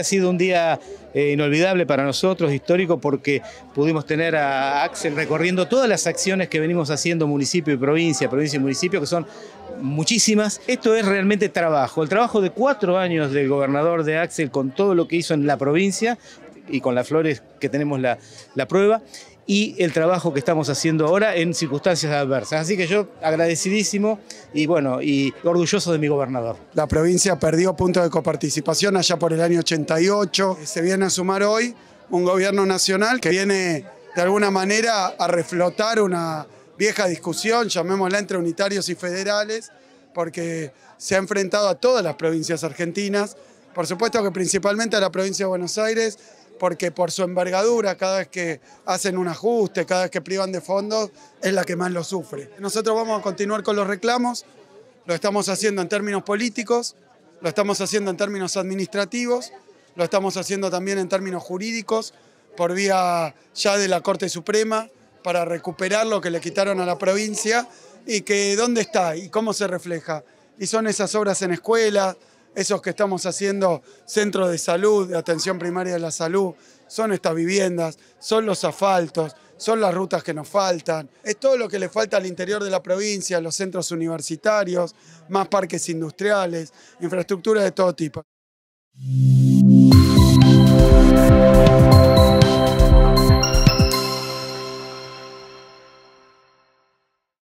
Ha sido un día eh, inolvidable para nosotros, histórico, porque pudimos tener a Axel recorriendo todas las acciones que venimos haciendo municipio y provincia, provincia y municipio, que son muchísimas. Esto es realmente trabajo, el trabajo de cuatro años del gobernador de Axel con todo lo que hizo en la provincia, y con las flores que tenemos la, prueba y el trabajo que estamos haciendo ahora en circunstancias adversas. Así que yo agradecidísimo y bueno, y orgulloso de mi gobernador. La provincia perdió punto de coparticipación allá por el año 88. Se viene a sumar hoy un gobierno nacional que viene de alguna manera a reflotar una vieja discusión, llamémosla entre unitarios y federales, porque se ha enfrentado a todas las provincias argentinas, por supuesto que principalmente a la provincia de Buenos Aires, porque por su envergadura, cada vez que hacen un ajuste, cada vez que privan de fondos, es la que más lo sufre. Nosotros vamos a continuar con los reclamos, lo estamos haciendo en términos políticos, lo estamos haciendo en términos administrativos, lo estamos haciendo también en términos jurídicos, por vía ya de la Corte Suprema, para recuperar lo que le quitaron a la provincia y que dónde está y cómo se refleja. Y son esas obras en escuelas, esos que estamos haciendo centros de salud, de atención primaria de la salud, son estas viviendas, son los asfaltos, son las rutas que nos faltan, es todo lo que le falta al interior de la provincia, los centros universitarios, más parques industriales, infraestructura de todo tipo.